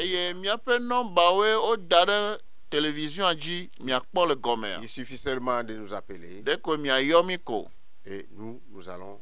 eye míaƒe nɔmbawoe woda ɖe televizion dzi miakpɔ le gɔmea. il suffit seulement de nous appeler ɖe ko miayɔ mi ko. et nous nous allons